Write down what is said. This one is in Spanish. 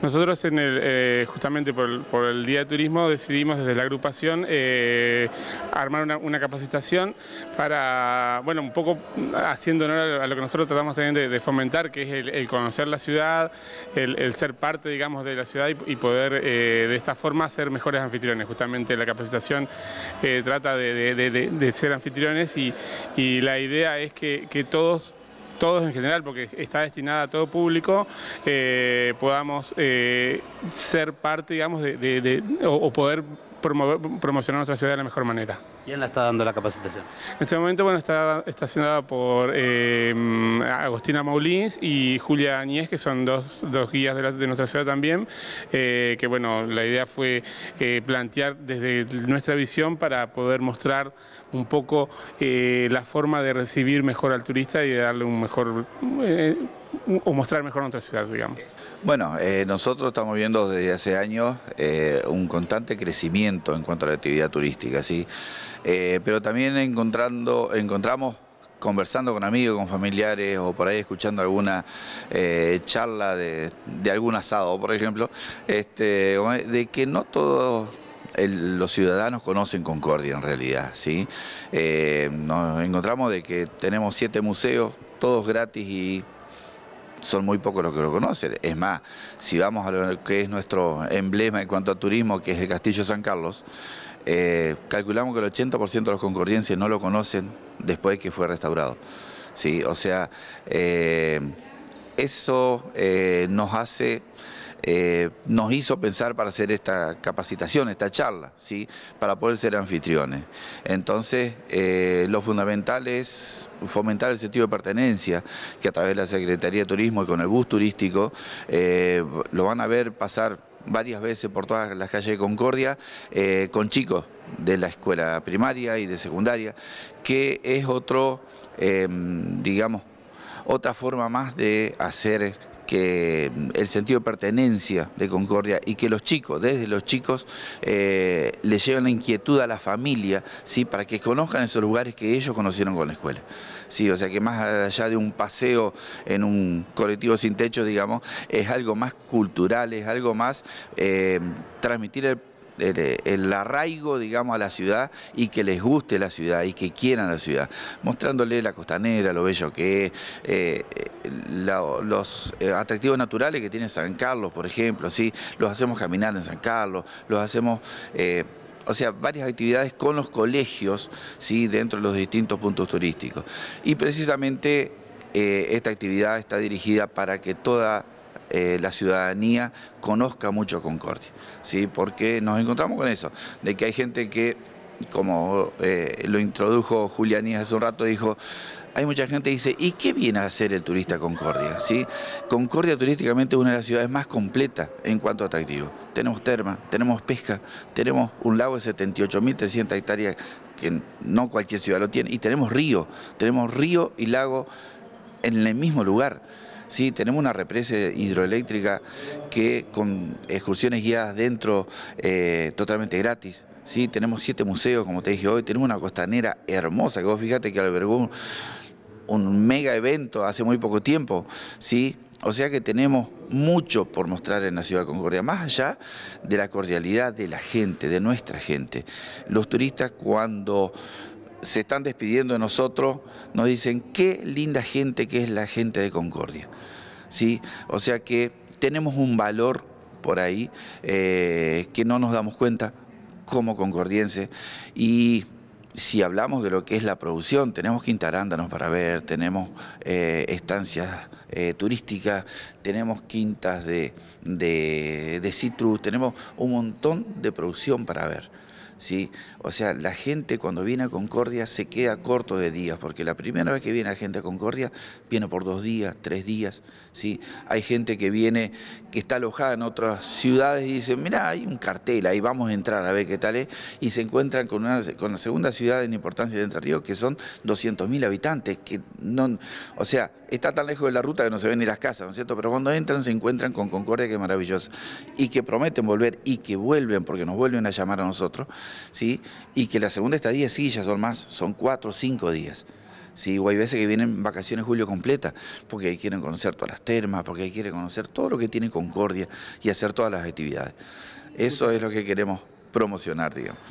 Nosotros en el, eh, justamente por el, Día de Turismo decidimos desde la agrupación eh, armar una, capacitación para, bueno, un poco haciendo honor a lo que nosotros tratamos también de, fomentar, que es el, conocer la ciudad, el, ser parte, digamos, de la ciudad y, poder eh, de esta forma ser mejores anfitriones. Justamente la capacitación trata de, ser anfitriones y, la idea es que todos todos en general, porque está destinada a todo público, eh, podamos eh, ser parte, digamos, de, o, poder promocionar nuestra ciudad de la mejor manera. ¿Quién la está dando la capacitación? En este momento bueno, está estacionada por eh, Agostina Maulins y Julia Añez, que son dos, guías de, nuestra ciudad también, eh, que bueno, la idea fue eh, plantear desde nuestra visión para poder mostrar un poco la forma de recibir mejor al turista y de darle un mejor o mostrar mejor nuestra ciudad, digamos. Bueno, nosotros estamos viendo desde hace años un constante crecimiento en cuanto a la actividad turística, ¿sí? Eh, pero también encontrando, encontramos conversando con amigos, con familiares o por ahí escuchando alguna eh, charla de, algún asado, por ejemplo, este, de que no todos los ciudadanos conocen Concordia en realidad. ¿sí? Eh, nos encontramos de que tenemos siete museos, todos gratis y son muy pocos los que lo conocen. Es más, si vamos a lo que es nuestro emblema en cuanto a turismo, que es el Castillo San Carlos, eh, calculamos que el 80% de los concordienses no lo conocen después que fue restaurado. ¿sí? O sea, eh, eso eh, nos hace... nos hizo pensar para hacer esta capacitación, esta charla, ¿sí? para poder ser anfitriones. Entonces, lo fundamental es fomentar el sentido de pertenencia, que a través de la Secretaría de Turismo y con el bus turístico lo van a ver pasar varias veces por todas las calles de Concordia eh, con chicos de la escuela primaria y de secundaria, que es otro, eh, digamos, otra forma más de hacer que el sentido de pertenencia de Concordia y que los chicos, desde los chicos, les eh, le lleven la inquietud a la familia, ¿sí? para que conozcan esos lugares que ellos conocieron con la escuela. ¿sí? O sea que más allá de un paseo en un colectivo sin techo, digamos, es algo más cultural, es algo más eh, transmitir el el, arraigo, digamos, a la ciudad y que les guste la ciudad y que quieran la ciudad, mostrándole la costanera, lo bello que es, eh, los eh, atractivos naturales que tiene San Carlos, por ejemplo, los hacemos caminar en San Carlos, los hacemos... Eh, o sea, varias actividades con los colegios, ¿sí? dentro de los distintos puntos turísticos. Y precisamente esta actividad está dirigida para que toda eh, la ciudadanía conozca mucho Concordia, ¿sí? porque nos encontramos con eso, de que hay gente que, como eh, lo introdujo Julianías hace un rato, dijo, hay mucha gente que dice, ¿y qué viene a hacer el turista Concordia? ¿Sí? Concordia turísticamente es una de las ciudades más completas en cuanto a atractivo. Tenemos terma, tenemos pesca, tenemos un lago de 78.300 hectáreas, que no cualquier ciudad lo tiene, y tenemos río, tenemos río y lago en el mismo lugar. ¿sí? Tenemos una represa hidroeléctrica que con excursiones guiadas dentro eh, totalmente gratis. ¿sí? Tenemos siete museos, como te dije hoy, tenemos una costanera hermosa, que vos fíjate que albergó un, un mega evento hace muy poco tiempo, ¿sí? O sea que tenemos mucho por mostrar en la ciudad de Concordia, más allá de la cordialidad de la gente, de nuestra gente. Los turistas cuando se están despidiendo de nosotros, nos dicen qué linda gente que es la gente de Concordia. ¿Sí? O sea que tenemos un valor por ahí eh, que no nos damos cuenta como concordiense y si hablamos de lo que es la producción, tenemos arándanos para ver, tenemos eh, estancias eh, turísticas, tenemos quintas de, de citrus, tenemos un montón de producción para ver. ¿sí? O sea, la gente cuando viene a Concordia se queda corto de días, porque la primera vez que viene la gente a Concordia viene por dos días, tres días, ¿sí? Hay gente que viene, que está alojada en otras ciudades y dice, mira, hay un cartel, ahí vamos a entrar a ver qué tal es, y se encuentran con, una, con la segunda ciudad en importancia de Entre Ríos, que son 200.000 habitantes, que no, o sea, está tan lejos de la ruta que no se ven ni las casas, ¿no es cierto? Pero cuando entran se encuentran con Concordia, que es maravillosa, y que prometen volver, y que vuelven, porque nos vuelven a llamar a nosotros, ¿sí? y que la segunda estadía sí ya son más, son cuatro o cinco días. O hay veces que vienen vacaciones julio completa, porque ahí quieren conocer todas las termas, porque ahí quieren conocer todo lo que tiene Concordia y hacer todas las actividades. Eso es lo que queremos promocionar, digamos.